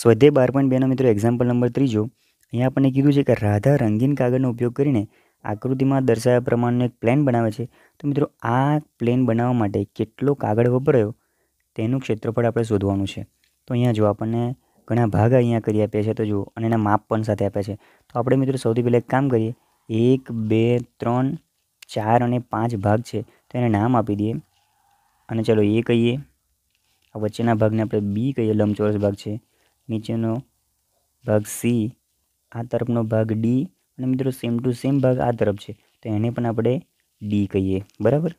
સ્વાધ્યાય બાર પોઈન્ટ બેનો મિત્રો એક્ઝામ્પલ નંબર ત્રીજો અહીંયા આપણને કીધું છે કે રાધા રંગીન કાગળનો ઉપયોગ કરીને આકૃતિમાં દર્શાવ્યા પ્રમાણનો એક પ્લેન બનાવે છે તો મિત્રો આ પ્લેન બનાવવા માટે કેટલો કાગળ વપરાયો તેનું ક્ષેત્રફળ આપણે શોધવાનું છે તો અહીંયા જો આપણને ઘણા ભાગ અહીંયા કરી આપ્યા છે તો જુઓ અને એના માપ પણ સાથે આપ્યા છે તો આપણે મિત્રો સૌથી પહેલાં એક કામ કરીએ એક બે ત્રણ ચાર અને પાંચ ભાગ છે તો એને નામ આપી દઈએ અને ચલો એ કહીએ આ વચ્ચેના ભાગને આપણે બી કહીએ લંબચોરસ ભાગ છે નીચેનો ભાગ સી આ તરફનો ભાગ ડી અને મિત્રો સેમ ટુ સેમ ભાગ આ તરફ છે તો એને પણ આપણે ડી કહીએ બરાબર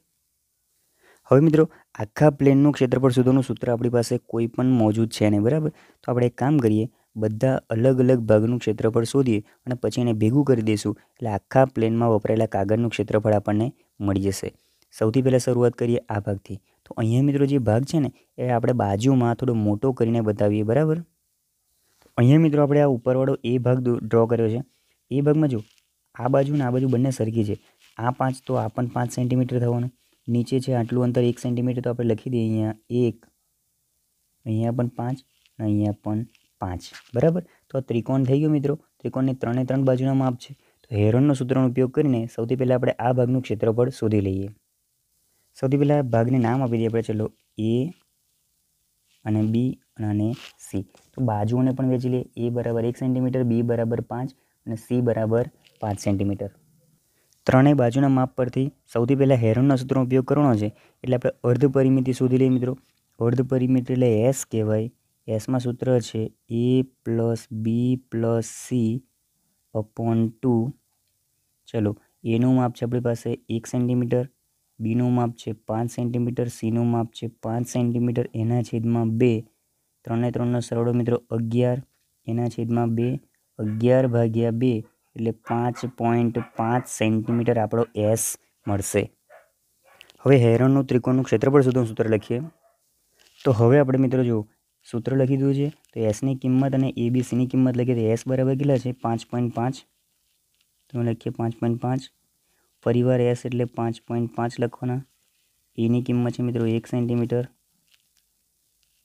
હવે મિત્રો આખા પ્લેનનું ક્ષેત્રફળ શોધવાનું સૂત્ર આપણી પાસે કોઈ પણ મોજૂદ છે નહીં બરાબર તો આપણે એક કામ કરીએ બધા અલગ અલગ ભાગનું ક્ષેત્રફળ શોધીએ અને પછી એને ભેગું કરી દઈશું એટલે આખા પ્લેનમાં વપરાયેલા કાગળનું ક્ષેત્રફળ આપણને મળી જશે સૌથી પહેલાં શરૂઆત કરીએ આ ભાગથી તો અહીંયા મિત્રો જે ભાગ છે ને એ આપણે બાજુમાં થોડો મોટો કરીને બતાવીએ બરાબર અહીંયા મિત્રો આપણે આ ઉપરવાળો એ ભાગ ડ્રો કર્યો છે એ ભાગમાં જો આ બાજુ ને આ બાજુ બંને સરખી છે આ પાંચ તો આ પણ પાંચ સેન્ટીમીટર થવાનું નીચે છે આટલું અંતર એક સેન્ટીમીટર તો આપણે લખી દઈએ અહીંયા એક અહીંયા પણ પાંચ અને અહીંયા પણ પાંચ બરાબર તો આ ત્રિકોણ થઈ ગયો મિત્રો ત્રિકોણની ત્રણે ત્રણ બાજુના માપ છે તો હેરોનનો સૂત્રનો ઉપયોગ કરીને સૌથી પહેલાં આપણે આ ભાગનું ક્ષેત્રફળ શોધી લઈએ સૌથી પહેલાં ભાગને નામ આપી દઈએ આપણે ચલો એ અને બી અને સી તો બાજુઓને પણ વેચી લઈએ એ બરાબર એક સેન્ટીમીટર બી બરાબર પાંચ અને સી બરાબર પાંચ સેન્ટીમીટર ત્રણેય બાજુના માપ પરથી સૌથી પહેલાં હેરોનના સૂત્રનો ઉપયોગ કરવાનો છે એટલે આપણે અર્ધ પરિમિતિ શોધી લઈએ મિત્રો અર્ધ પરિમિતિ એટલે એસ કહેવાય એસમાં સૂત્ર છે A plus B plus C upon two ચલો એનું માપ છે આપણી પાસે એક સેન્ટીમીટર બીનું માપ છે પાંચ સેન્ટીમીટર સીનું માપ છે પાંચ સેન્ટીમીટર એના છેદમાં બે ત્રણે ત્રણનો સરવાળો મિત્રો અગિયાર એના છેદમાં બે અગિયાર ભાગ્યા બે એટલે પાંચ પોઈન્ટ પાંચ સેન્ટીમીટર આપણો એસ મળશે હવે હેરોનનું ત્રિકોણનું ક્ષેત્રફળ શોધવાનું સૂત્ર લખીએ તો હવે આપણે મિત્રો જો સૂત્ર લખી દીધું છે તો એસની કિંમત અને એ બી કિંમત લખીએ તો એસ બરાબર કેટલા છે પાંચ પોઈન્ટ પાંચ તો લખીએ પાંચ પોઈન્ટ પાંચ પરિવાર એસ એટલે પાંચ પોઈન્ટ પાંચ લખવાના એની કિંમત છે મિત્રો એક સેન્ટીમીટર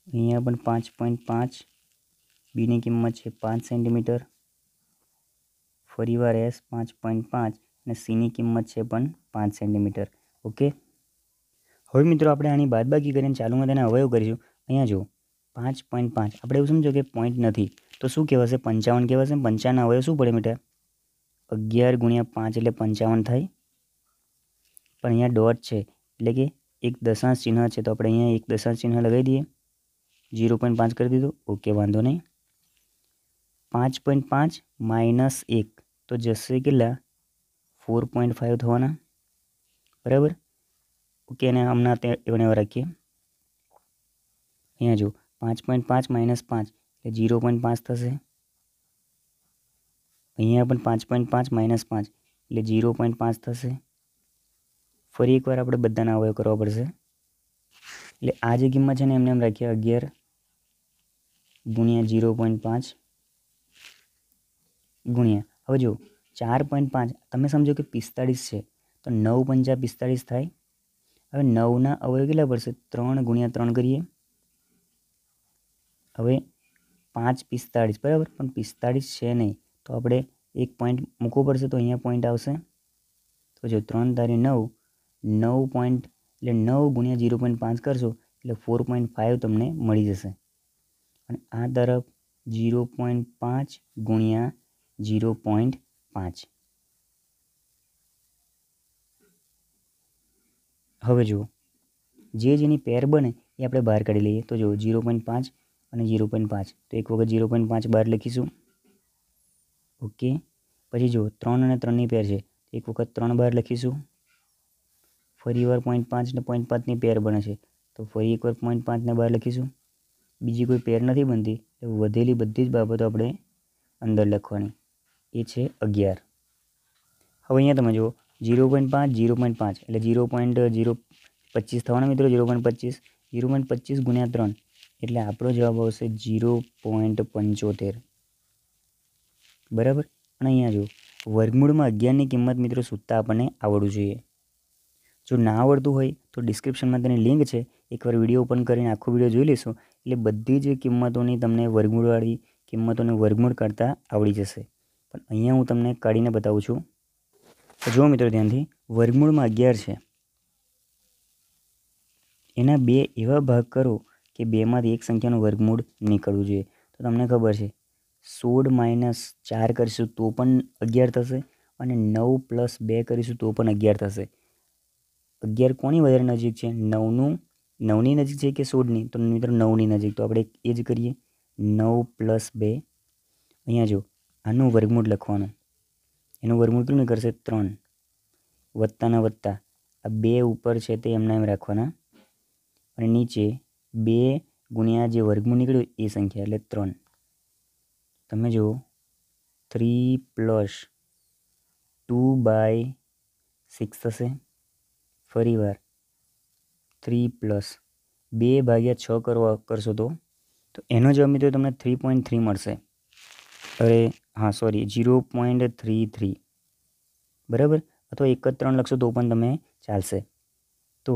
અહીંયા પણ 5.5 b ની કિંમત છે 5 સેન્ટીમીટર f = s 5.5 અને c ની કિંમત છે પણ 5 સેન્ટીમીટર ઓકે હવે મિત્રો આપણે આની બાદબાકી કરીને ચાલુમાં તેના અવયવ કરીશું અહીંયા જો 5.5 આપણે એવું સમજો કે પોઈન્ટ નથી તો શું કહેવાશે 55 કહેવાશે 55 ના અવયવ શું પડે મિતએ 11 * 5 એટલે 55 થાય પણ અહીંયા ડોટ છે એટલે કે એક દશાંશ ચિહ્ન છે તો આપણે અહીંયા એક દશાંશ ચિહ્ન લગાવી દઈએ 0.5 કરી દીધો ઓકે વાંધો નહીં 5.5 - 1 તો જેસે કેલા 4.5 થવોના બરાબર ઓકે ને આમના તે એને રાખી અયા જો 5.5 - 5 એટલે 0.5 થશે અયા પણ 5.5 - 5 એટલે 0.5 થશે ફરી એકવાર આપણે બધાના અવયવ કરવા પડશે એટલે આ જે કિંમત છે ને એમને એમ રાખીએ અગિયાર ગુણ્યા જીરો પોઈન્ટ પાંચ ગુણ્યા હવે જો ચાર પોઈન્ટ પાંચ તમે સમજો કે પિસ્તાળીસ છે તો નવ પંચા પિસ્તાળીસ થાય હવે નવના અવયવ કેટલા પડશે ત્રણ ગુણ્યા ત્રણ કરીએ હવે પાંચ પિસ્તાળીસ બરાબર પણ પિસ્તાળીસ છે નહીં તો આપણે એક પોઈન્ટ મૂકવો પડશે તો અહીંયા પોઈન્ટ આવશે તો જો ત્રણ તારી નવ નવ પોઈન્ટ એટલે નવ ગુણ્યા ઝીરો પોઈન્ટ પાંચ કરશો એટલે ફોર પોઈન્ટ ફાઇવ તમને મળી જશે અને આ તરફ ઝીરો પોઈન્ટ પાંચ ગુણ્યા ઝીરો પોઈન્ટ પાંચ હવે જુઓ જે જેની પેર બને એ આપણે બહાર કાઢી લઈએ તો જુઓ ઝીરો પોઈન્ટ પાંચ અને ઝીરો પોઈન્ટ પાંચ તો એક વખત ઝીરો પોઈન્ટ પાંચ બહાર લખીશું ઓકે પછી જુઓ ત્રણ અને ત્રણની પેર છે એક વખત ત્રણ બહાર લખીશું ફરી ફરીવાર પોઈન્ટ પાંચ અને પોઈન્ટ પાંચની પેર બને છે તો ફરી એકવાર પોઈન્ટ પાંચને બહાર લખીશું બીજી કોઈ પેર નથી બનતી એ વધેલી બધી જ બાબતો આપણે અંદર લખવાની એ છે અગિયાર હવે અહીંયા તમે જુઓ ઝીરો પોઈન્ટ પાંચ જીરો પોઈન્ટ પાંચ એટલે ઝીરો પોઈન્ટ ઝીરો પચીસ થવાના મિત્રો જીરો પોઈન્ટ પચીસ ઝીરો પોઈન્ટ પચીસ ગુણ્યા ત્રણ એટલે આપણો જવાબ આવશે ઝીરો પોઈન્ટ પંચોતેર બરાબર અને અહીંયા જુઓ વર્ગમૂળમાં અગિયારની કિંમત મિત્રો સૂતા આપણને આવડવું જોઈએ જો ના આવડતું હોય તો ડિસ્ક્રિપ્શનમાં તેની લિંક છે એકવાર વિડીયો ઓપન કરીને આખો વિડીયો જોઈ લેશો એટલે બધી જ કિંમતોની તમને વર્ગમૂળવાળી કિંમતોને વર્ગમૂળ કાઢતા આવડી જશે પણ અહીંયા હું તમને કાઢીને બતાવું છું તો જુઓ મિત્રો ધ્યાનથી વર્ગમૂળમાં અગિયાર છે એના બે એવા ભાગ કરો કે બેમાંથી એક સંખ્યાનું વર્ગમૂળ નીકળવું જોઈએ તો તમને ખબર છે સોળ માઇનસ ચાર કરીશું તો પણ અગિયાર થશે અને નવ પ્લસ બે કરીશું તો પણ અગિયાર થશે અગિયાર કોની વધારે નજીક છે નવનું નવની નજીક છે કે સોળની તો મિત્રો નવની નજીક તો આપણે એ જ કરીએ નવ પ્લસ બે અહીંયા જો આનું વર્ગમૂળ લખવાનું એનું વર્ગમૂળ કેટલું કરશે ત્રણ વત્તાના વત્તા આ બે ઉપર છે તે એમના એમ રાખવાના અને નીચે બે ગુણ્યા જે વર્ગમૂળ નીકળ્યું એ સંખ્યા એટલે ત્રણ તમે જુઓ three plus two by six થશે ફરીવાર થ્રી પ્લસ બે ભાગ્યા છ કરવા કરશો તો તો એનો જવાબ મિત્રો તમને થ્રી પોઈન્ટ થ્રી મળશે અરે હા sorry zero point three three બરાબર અથવા એક જ ત્રણ લખશો તો પણ તમે ચાલશે તો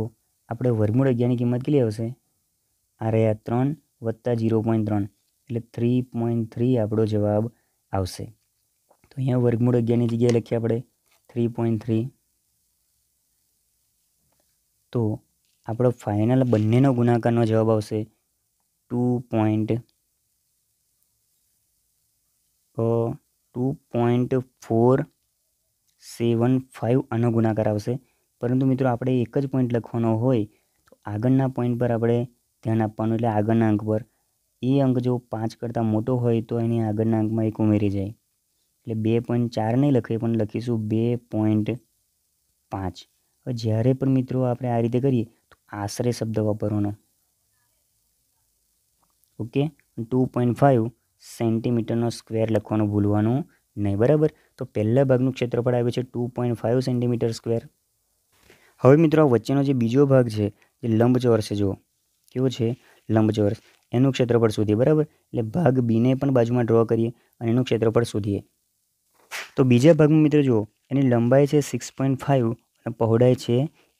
આપણે વર્ગમૂળ અગિયારની કિંમત કેટલી આવશે આ રહ્યા ત્રણ વત્તા જીરો પોઈન્ટ ત્રણ એટલે થ્રી પોઈન્ટ થ્રી આપણો જવાબ આવશે તો અહીંયા વર્ગમૂળ અગિયારની જગ્યાએ લખીએ આપણે થ્રી પોઈન્ટ થ્રી તો આપણો ફાઇનલ બંનેનો ગુણાકારનો જવાબ આવશે two point two point four seven five આનો ગુણાકાર આવશે પરંતુ મિત્રો આપણે એક જ પોઈન્ટ લખવાનો હોય તો આગળના પોઈન્ટ પર આપણે ધ્યાન આપવાનું એટલે આગળના અંક પર એ અંક જો પાંચ કરતાં મોટો હોય તો એની આગળના અંકમાં એક ઉમેરી જાય એટલે બે પોઈન્ટ ચાર નહીં લખીએ પણ લખીશું બે પોઈન્ટ પાંચ જ્યારે પણ મિત્રો આપણે આ રીતે કરીએ તો આશરે શબ્દ વાપરવાનો ઓકે ટુ પોઈન્ટ ફાઇવ સેન્ટીમીટરનો સ્ક્વેર લખવાનું ભૂલવાનું નહીં બરાબર તો પહેલા ભાગનું ક્ષેત્રફળ આવ્યું છે two point five centimetre square હવે મિત્રો વચ્ચેનો જે બીજો ભાગ છે એ લંબચોરસ છે જુઓ કેવો છે લંબચોરસ એનું ક્ષેત્રફળ શોધીએ બરાબર એટલે ભાગ બીને પણ બાજુમાં ડ્રો કરીએ અને એનું ક્ષેત્રફળ શોધીએ તો બીજા ભાગમાં મિત્રો જુઓ એની લંબાઈ છે સિક્સ પોઈન્ટ ફાઇવ અને પહોળાઈ છે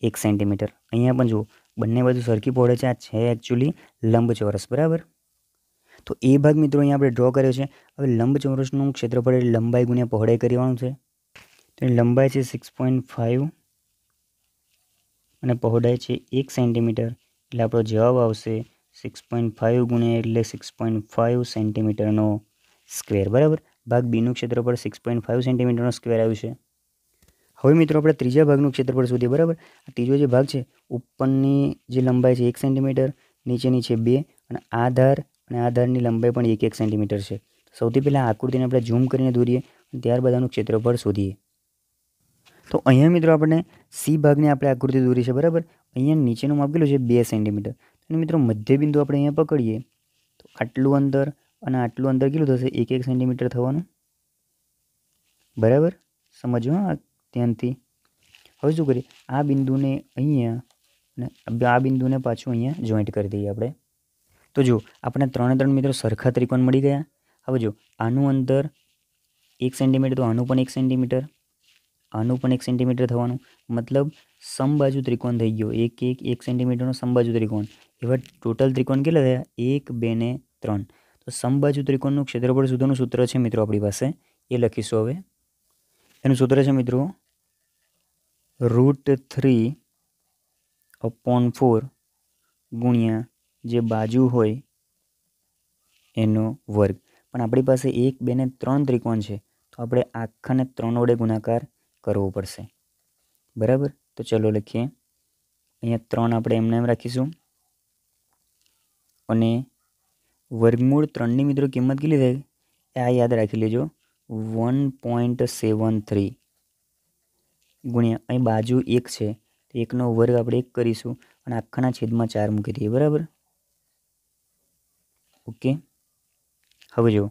એક સેન્ટીમીટર અહીંયા પણ જુઓ બંને બાજુ સરખી પહોળાઈ છે આ છે એકચ્યુઅલી લંબચોરસ બરાબર તો એ ભાગ મિત્રો અહીંયા આપણે ડ્રો કર્યો છે હવે લંબચોરસનું ક્ષેત્રફળ એટલે લંબાઈ ગુણ્યા પહોળાઈ કરવાનું છે તો લંબાઈ છે સિક્સ પોઈન્ટ ફાઇવ અને પહોળાઈ છે એક સેન્ટીમીટર એટલે આપણો જવાબ આવશે સિક્સ પોઈન્ટ ફાઇવ ગુણ્યા એટલે સિક્સ પોઈન્ટ ફાઇવ સેન્ટીમીટરનો સ્ક્વેર બરાબર ભાગ બીનું ક્ષેત્રફળ સિક્સ પોઈન્ટ ફાઇવ સેન્ટીમીટરનો સ્ક્વેર આવ્યું છે હવે મિત્રો આપણે ત્રીજા ભાગનું ક્ષેત્રફળ શોધીએ બરાબર આ ત્રીજો જે ભાગ છે ઉપરની જે લંબાઈ છે એક સેન્ટીમીટર નીચેની છે બે અને આધાર અને આધારની લંબાઈ પણ એક એક સેન્ટીમીટર છે સૌથી પહેલાં આકૃતિને આપણે ઝૂમ કરીને દોરીએ અને ત્યારબાદ આનું ક્ષેત્રફળ શોધીએ તો અહીંયા મિત્રો આપણે સી ભાગની આપણે આકૃતિ દોરી છે બરાબર અહીંયા નીચેનું માપેલું છે બે સેન્ટીમીટર અને મિત્રો મધ્યબિંદુ આપણે અહીંયા પકડીએ તો આટલું અંદર અને આટલું અંદર કેટલું થશે એક એક સેન્ટીમીટર થવાનું બરાબર સમજવું હા ત્યાંથી હવે શું કરીએ આ બિંદુને અહીંયા અને આ બિંદુને પાછું અહીંયા જોઈન્ટ કરી દઈએ આપણે તો જો આપણે ત્રણે ત્રણ મિત્રો સરખા ત્રિકોણ મળી ગયા હવે જો આનું અંતર એક સેન્ટીમીટર તો આનું પણ એક સેન્ટીમીટર આનું પણ એક સેન્ટીમીટર થવાનું મતલબ સમબાજુ ત્રિકોણ થઈ ગયો એક એક એક સેન્ટીમીટરનો સમબાજુ ત્રિકોણ એવા ટોટલ ત્રિકોણ કેટલા થયા એક બે ને ત્રણ તો સમબાજુ ત્રિકોણનું ક્ષેત્રફળ સુધીનું સૂત્ર છે મિત્રો આપણી પાસે એ લખીશું હવે એનું સૂત્ર છે મિત્રો રૂટ થ્રી અપોન ફોર ગુણ્યા જે બાજુ હોય એનો વર્ગ પણ આપણી પાસે એક બે ને ત્રણ ત્રિકોણ છે તો આપણે આખાને ત્રણ વડે ગુણાકાર કરવો પડશે બરાબર તો ચલો લખીએ અહીંયા ત્રણ આપણે એમને એમ રાખીશું અને વર્ગમૂળ ત્રણની મિત્રો કિંમત કેટલી એ આ યાદ રાખી લેજો વન પોઈન્ટ સેવન થ્રી ગુણ્યા અહીં બાજુ એક છે તો એકનો વર્ગ આપણે એક કરીશું અને આખાના છેદમાં ચાર મૂકી દઈએ બરાબર ઓકે હવે જો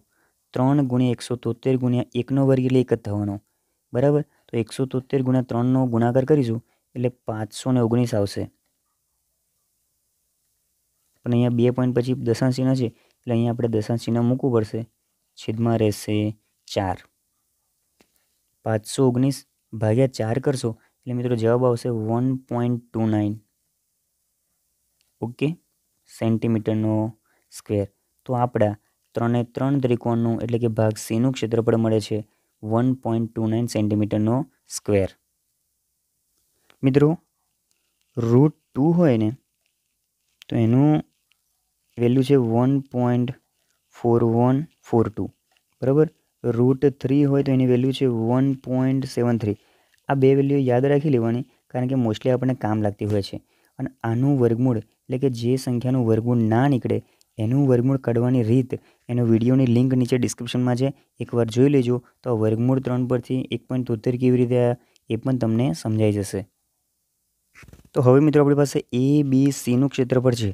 ત્રણ ગુણ્યા એકસો તોતેર ગુણ્યા એકનો વર્ગ એટલે એક જ થવાનો બરાબર તો એકસો તોતેર ગુણ્યા ત્રણનો ગુણાકાર કરીશું એટલે પાંચસો ને ઓગણીસ આવશે પણ અહીંયા બે પોઈન્ટ પછી દશાંશ છે એટલે અહીંયા આપણે દશાંશ મૂકવું પડશે છેદમાં રહેશે ચાર પાંચસો ઓગણીસ ભાગ્યા ચાર કરશો એટલે મિત્રો જવાબ આવશે one point two nine okay સેન્ટીમીટરનો સ્ક્વેર તો આપણા ત્રણે ત્રણ ત્રિકોણનું એટલે કે ભાગ સીનું ક્ષેત્રફળ મળે છે વન પોઈન્ટ ટુ નાઇન સેન્ટીમીટરનો સ્ક્વેર મિત્રો રૂટ ટુ હોય ને તો એનું વેલ્યુ છે one point four one four two બરાબર રૂટ થ્રી હોય તો એની વેલ્યુ છે વન પોઈન્ટ સેવન થ્રી આ બે વેલ્યુ યાદ રાખી લેવાની કારણ કે મોસ્ટલી આપણને કામ લાગતી હોય છે અને આનું વર્ગમૂળ એટલે કે જે સંખ્યાનું વર્ગમૂળ ના નીકળે એનું વર્ગમૂળ કાઢવાની રીત એનો વિડીયોની લિંક નીચે ડિસ્ક્રિપ્શનમાં છે એકવાર જોઈ લેજો તો વર્ગમૂળ ત્રણ પરથી એક પોઈન્ટ તોતેર કેવી રીતે આવ્યા એ પણ તમને સમજાઈ જશે તો હવે મિત્રો આપણી પાસે એ બી સીનું ક્ષેત્રફળ છે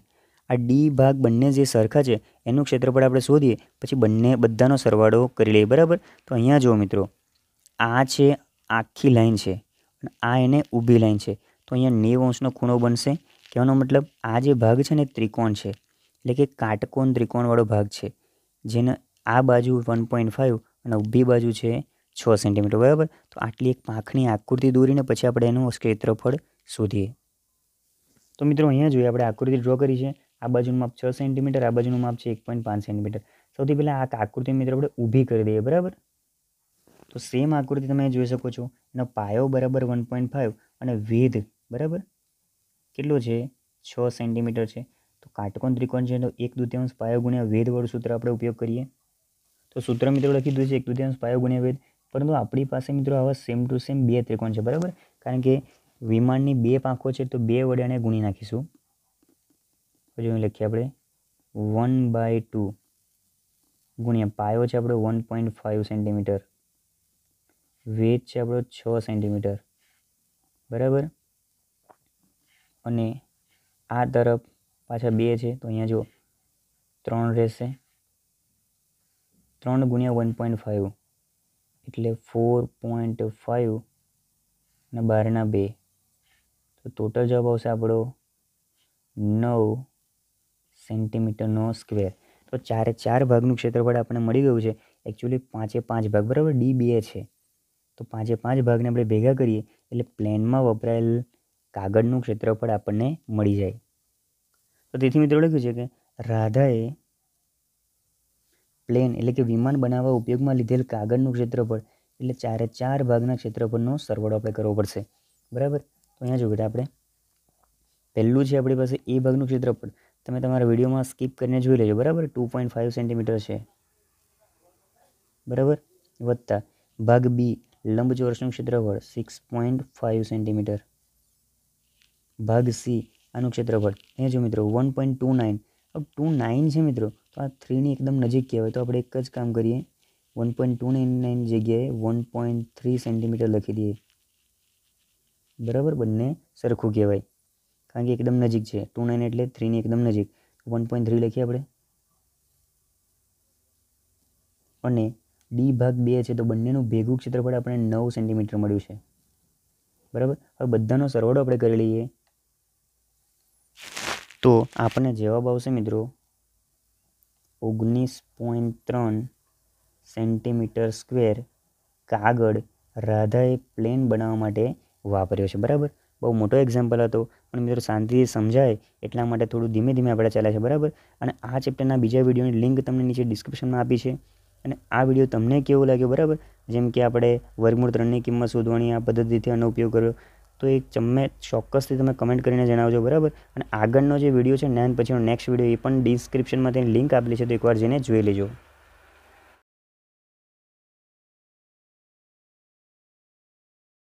આ ડી ભાગ બંને જે સરખા છે એનું ક્ષેત્રફળ આપણે શોધીએ પછી બંને બધાનો સરવાળો કરી લઈએ બરાબર તો અહીંયા જુઓ મિત્રો આ છે આખી લાઈન છે આ એને ઊભી લાઈન છે તો અહીંયા નેવ અંશનો ખૂણો બનશે કહેવાનો મતલબ આ જે ભાગ છે ને ત્રિકોણ છે એટલે કે કાટકોણ ત્રિકોણવાળો ભાગ છે જેને આ બાજુ વન પોઈન્ટ ફાઇવ અને ઊભી બાજુ છે છ સેન્ટીમીટર બરાબર તો આટલી એક પાંખની આકૃતિ દોરીને પછી આપણે એનું ક્ષેત્રફળ શોધીએ તો મિત્રો અહીંયા જોઈએ આપણે આકૃતિ ડ્રો કરી છે આ બાજુનું માપ છ સેન્ટીમીટર આ બાજુનું માપ છે એક પોઈન્ટ પાંચ સેન્ટીમીટર સૌથી પહેલાં આ આકૃતિ મિત્રો આપણે ઊભી કરી દઈએ બરાબર તો સેમ આકૃતિ તમે જોઈ શકો છો એનો પાયો બરાબર વન પોઈન્ટ ફાઇવ અને વેધ બરાબર કેટલો છે છ સેન્ટીમીટર છે તો કાટકોણ ત્રિકોણ છે તો એક દૂતિયાંશ પાયો ગુણ્યા વેધવાળું સૂત્ર આપણે ઉપયોગ કરીએ તો સૂત્ર મિત્રો લખી દીધું છે એક દૂતિયાંશ પાયો ગુણ્યા વેધ પરંતુ આપણી પાસે મિત્રો આવા સેમ ટુ સેમ બે ત્રિકોણ છે બરાબર કારણ કે વિમાનની બે પાંખો છે તો બે વડે આને ગુણી નાખીશું પછી અહીં લખીએ આપણે વન બાય ટુ ગુણ્યા પાયો છે આપણો વન પોઈન્ટ ફાઇવ સેન્ટીમીટર વેટ છે આપણો છ સેન્ટીમીટર બરાબર અને આ તરફ પાછા બે છે તો અહીંયા જો ત્રણ રહેશે ત્રણ ગુણ્યા વન પોઈન્ટ ફાઇવ એટલે ફોર પોઈન્ટ ફાઇવ અને બારના બે તો ટોટલ જવાબ આવશે આપણો નવ સેન્ટીમીટરનો સ્ક્વેર તો ચારે ચાર ભાગનું ક્ષેત્રફળ આપણને મળી ગયું છે એકચ્યુઅલી પાંચે પાંચ ભાગ બરાબર ડી બે છે તો પાંચે પાંચ ભાગને આપણે ભેગા કરીએ એટલે પ્લેનમાં વપરાયેલ કાગળનું ક્ષેત્રફળ આપણને મળી જાય તો તેથી મિત્રો લખ્યું છે કે રાધાએ પ્લેન એટલે કે વિમાન બનાવવા ઉપયોગમાં લીધેલ કાગળનું ક્ષેત્રફળ એટલે ચારે ચાર ભાગના ક્ષેત્રફળનો સરવાળો આપણે કરવો પડશે બરાબર તો અહીંયા જો આપણે પહેલું છે આપણી પાસે એ ભાગનું ક્ષેત્રફળ તમે તમારા વિડીયોમાં સ્કીપ કરીને જોઈ લેજો બરાબર ટુ પોઈન્ટ ફાઇવ સેન્ટીમીટર છે બરાબર વત્તા ભાગ બી લંબચોરસનું ક્ષેત્રફળ સિક્સ પોઈન્ટ ફાઇવ સેન્ટીમીટર ભાગ સી આનું ક્ષેત્રફળ એ જો મિત્રો વન પોઈન્ટ ટુ નાઇન અબ ટુ નાઇન છે મિત્રો તો આ થ્રીની એકદમ નજીક કહેવાય તો આપણે એક જ કામ કરીએ one point two nine nine જગ્યાએ વન પોઈન્ટ થ્રી સેન્ટીમીટર લખી દઈએ બરાબર બંને સરખું કહેવાય કારણ કે એકદમ નજીક છે ટુ નાઇન એટલે થ્રીની એકદમ નજીક વન પોઈન્ટ થ્રી લખીએ આપણે અને ડી ભાગ બે છે તો બંનેનું ભેગું ક્ષેત્રફળ આપણે નવ સેન્ટીમીટર મળ્યું છે બરાબર હવે બધાનો સરવાળો આપણે કરી લઈએ તો આપણને જવાબ આવશે મિત્રો ઓગણીસ પોઈન્ટ ત્રણ સેન્ટીમીટર સ્ક્વેર કાગળ રાધાએ પ્લેન બનાવવા માટે વાપર્યો છે બરાબર બહુ મોટો એક્ઝામ્પલ હતો પણ મિત્રો શાંતિથી સમજાય એટલા માટે થોડું ધીમે ધીમે આપણે ચાલે છે બરાબર અને આ ચેપ્ટરના બીજા વિડીયોની લિંક તમને નીચે ડિસ્ક્રિપ્શનમાં આપી છે અને આ વિડીયો તમને કેવો લાગ્યો બરાબર જેમ કે આપણે વર્ગમૂળ ત્રણની કિંમત શોધવાની આ પદ્ધતિથી આનો ઉપયોગ કર્યો તો એ તમે ચોક્કસથી તમે કમેન્ટ કરીને જણાવજો બરાબર અને આગળનો જે વિડીયો છે નાન પછીનો નેક્સ્ટ વિડીયો એ પણ ડિસ્ક્રિપ્શનમાં તેની લિંક આપેલી છે તો એકવાર જઈને જોઈ લેજો